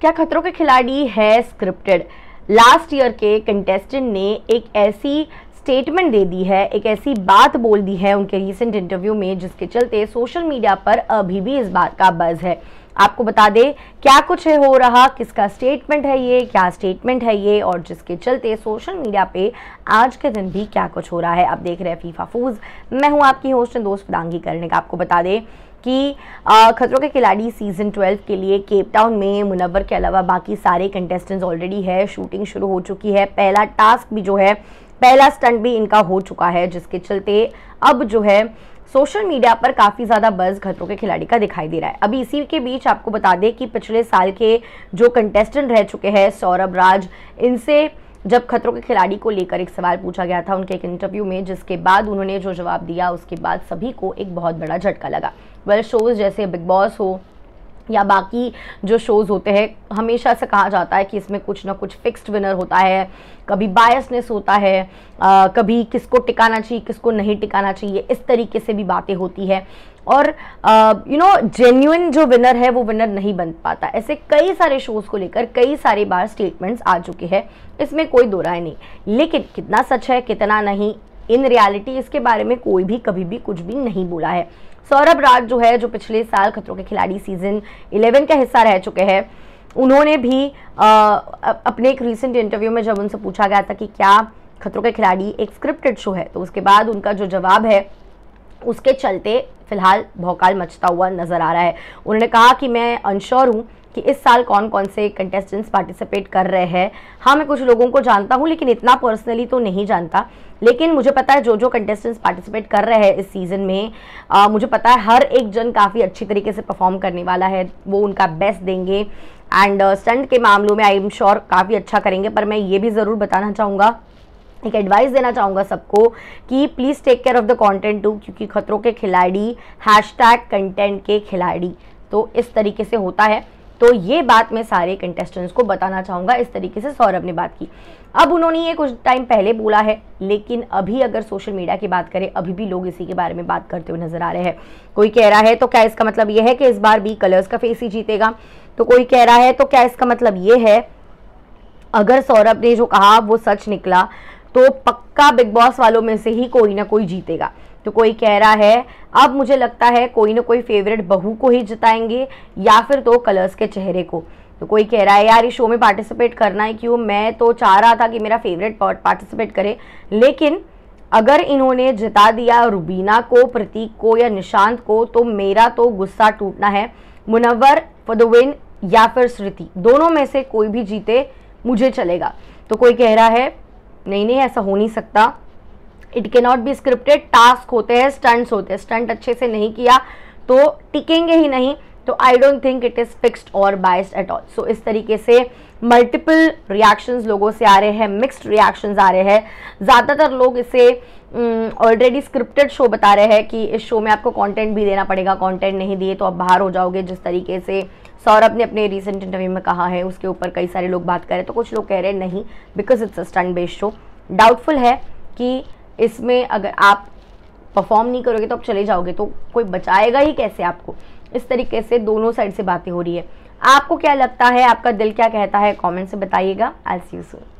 क्या खतरों के खिलाड़ी है स्क्रिप्टेड लास्ट ईयर के कंटेस्टेंट ने एक ऐसी स्टेटमेंट दे दी है एक ऐसी बात बोल दी है उनके रिसेंट इंटरव्यू में जिसके चलते सोशल मीडिया पर अभी भी इस बात का बज है आपको बता दें क्या कुछ है हो रहा किसका स्टेटमेंट है ये क्या स्टेटमेंट है ये और जिसके चलते सोशल मीडिया पे आज के दिन भी क्या कुछ हो रहा है आप देख रहे हैं फीफा फूज मैं हूँ आपकी होस्ट दोस्त फिदांगी करने का आपको बता दें कि खतरों के खिलाड़ी सीज़न 12 के लिए केप टाउन में मुनवर के अलावा बाकी सारे कंटेस्टेंट्स ऑलरेडी है शूटिंग शुरू हो चुकी है पहला टास्क भी जो है पहला स्टंट भी इनका हो चुका है जिसके चलते अब जो है सोशल मीडिया पर काफ़ी ज़्यादा बज खतरों के खिलाड़ी का दिखाई दे रहा है अभी इसी के बीच आपको बता दें कि पिछले साल के जो कंटेस्टेंट रह चुके हैं सौरभ राज इनसे जब खतरों के खिलाड़ी को लेकर एक सवाल पूछा गया था उनके एक इंटरव्यू में जिसके बाद उन्होंने जो जवाब दिया उसके बाद सभी को एक बहुत बड़ा झटका लगा वेल शोज जैसे बिग बॉस हो या बाकी जो शोज़ होते हैं हमेशा से कहा जाता है कि इसमें कुछ ना कुछ फिक्स्ड विनर होता है कभी बायसनेस होता है आ, कभी किसको टिकाना चाहिए किसको नहीं टिकाना चाहिए इस तरीके से भी बातें होती है और यू नो जेन्यून जो विनर है वो विनर नहीं बन पाता ऐसे कई सारे शोज़ को लेकर कई सारे बार स्टेटमेंट्स आ चुके हैं इसमें कोई दो राय नहीं लेकिन कितना सच है कितना नहीं इन रियलिटी इसके बारे में कोई भी कभी भी कुछ भी नहीं बोला है सौरभ राज जो है जो पिछले साल खतरों के खिलाड़ी सीजन 11 का हिस्सा रह चुके हैं उन्होंने भी आ, अपने एक रिसेंट इंटरव्यू में जब उनसे पूछा गया था कि क्या खतरों के खिलाड़ी एक स्क्रिप्टेड शो है तो उसके बाद उनका जो जवाब है उसके चलते फिलहाल भौकाल मचता हुआ नजर आ रहा है उन्होंने कहा कि मैं अनश्योर हूँ कि इस साल कौन कौन से कंटेस्टेंट्स पार्टिसिपेट कर रहे हैं हाँ मैं कुछ लोगों को जानता हूँ लेकिन इतना पर्सनली तो नहीं जानता लेकिन मुझे पता है जो जो कंटेस्टेंट्स पार्टिसिपेट कर रहे हैं इस सीज़न में आ, मुझे पता है हर एक जन काफ़ी अच्छी तरीके से परफॉर्म करने वाला है वो उनका बेस्ट देंगे एंड स्टंट के मामलों में आई एम श्योर काफ़ी अच्छा करेंगे पर मैं ये भी ज़रूर बताना चाहूँगा एक एडवाइस देना चाहूँगा सबको कि please take care of the content too क्योंकि खतरों के खिलाड़ी हैश कंटेंट के खिलाड़ी तो इस तरीके से होता है तो ये बात मैं सारे कंटेस्टेंट्स को बताना चाहूँगा इस तरीके से सौरभ ने बात की अब उन्होंने ये कुछ टाइम पहले बोला है लेकिन अभी अगर सोशल मीडिया की बात करें अभी भी लोग इसी के बारे में बात करते हुए नज़र आ रहे हैं कोई कह रहा है तो क्या इसका मतलब ये है कि इस बार बी कलर्स का फेस ही जीतेगा तो कोई कह रहा है तो क्या इसका मतलब ये है अगर सौरभ ने जो कहा वो सच निकला तो पक्का बिग बॉस वालों में से ही कोई ना कोई जीतेगा तो कोई कह रहा है अब मुझे लगता है कोई ना कोई फेवरेट बहू को ही जिताएंगे या फिर तो कलर्स के चेहरे को तो कोई कह रहा है यार इस शो में पार्टिसिपेट करना है क्यों मैं तो चाह रहा था कि मेरा फेवरेट पार्टिसिपेट करे लेकिन अगर इन्होंने जिता दिया रुबीना को प्रतीक को या निशांत को तो मेरा तो गुस्सा टूटना है मुनवर फदोविन या फिर श्रुति दोनों में से कोई भी जीते मुझे चलेगा तो कोई कह रहा है नहीं नहीं ऐसा हो नहीं सकता इट के नॉट बी स्क्रिप्टेड टास्क होते हैं स्टंट्स होते हैं स्टंट अच्छे से नहीं किया तो टिकेंगे ही नहीं तो I don't think it is fixed और बाइस्ड एट ऑल सो इस तरीके से मल्टीपल रिएक्शंस लोगों से आ रहे हैं मिक्स्ड रिएक्शंस आ रहे हैं ज़्यादातर लोग इसे ऑलरेडी स्क्रिप्टेड शो बता रहे हैं कि इस शो में आपको कंटेंट भी देना पड़ेगा कंटेंट नहीं दिए तो आप बाहर हो जाओगे जिस तरीके से सौरभ ने अपने रिसेंट इंटरव्यू में कहा है उसके ऊपर कई सारे लोग बात कर रहे हैं तो कुछ लोग कह रहे हैं नहीं because it's a stunt based show doubtful है कि इसमें अगर आप परफॉर्म नहीं करोगे तो आप चले जाओगे तो कोई बचाएगा ही कैसे आपको इस तरीके से दोनों साइड से बातें हो रही है आपको क्या लगता है आपका दिल क्या कहता है कॉमेंट से बताइएगा आई सी यू सू